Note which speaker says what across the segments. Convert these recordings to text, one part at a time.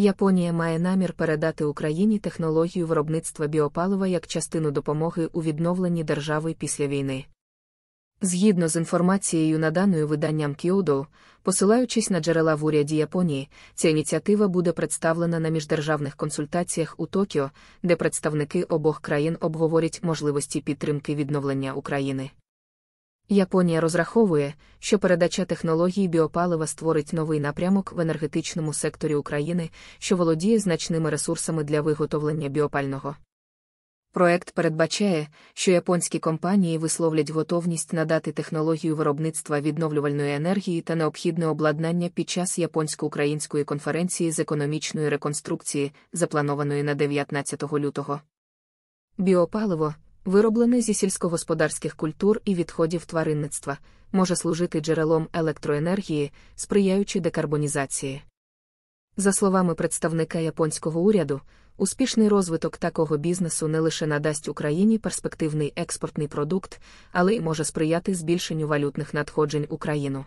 Speaker 1: Японія має намір передати Україні технологію виробництва біопалива як частину допомоги у відновленні держави після війни. Згідно з інформацією, наданою виданням Кіодо, посилаючись на джерела в уряді Японії, ця ініціатива буде представлена на міждержавних консультаціях у Токіо, де представники обох країн обговорять можливості підтримки відновлення України. Японія розраховує, що передача технологій біопалива створить новий напрямок в енергетичному секторі України, що володіє значними ресурсами для виготовлення біопального. Проект передбачає, що японські компанії висловлять готовність надати технологію виробництва відновлювальної енергії та необхідне обладнання під час японсько-української конференції з економічної реконструкції, запланованої на 19 лютого. Біопаливо Вироблений зі сільськогосподарських культур і відходів тваринництва, може служити джерелом електроенергії, сприяючи декарбонізації. За словами представника японського уряду, успішний розвиток такого бізнесу не лише надасть Україні перспективний експортний продукт, але й може сприяти збільшенню валютних надходжень Україну.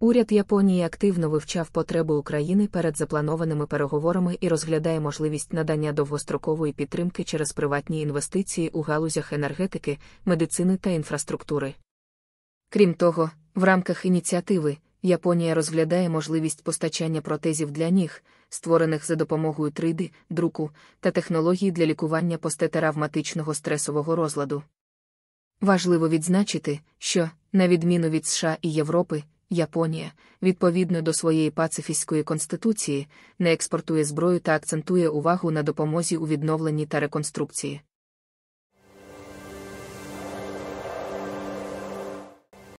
Speaker 1: Уряд Японії активно вивчав потреби України перед запланованими переговорами і розглядає можливість надання довгострокової підтримки через приватні інвестиції у галузях енергетики, медицини та інфраструктури. Крім того, в рамках ініціативи Японія розглядає можливість постачання протезів для ніг, створених за допомогою 3D, друку та технологій для лікування постетравматичного стресового розладу. Важливо відзначити, що, на відміну від США і Європи, Японія, відповідно до своєї пацифіської конституції, не експортує зброю та акцентує увагу на допомозі у відновленні та реконструкції.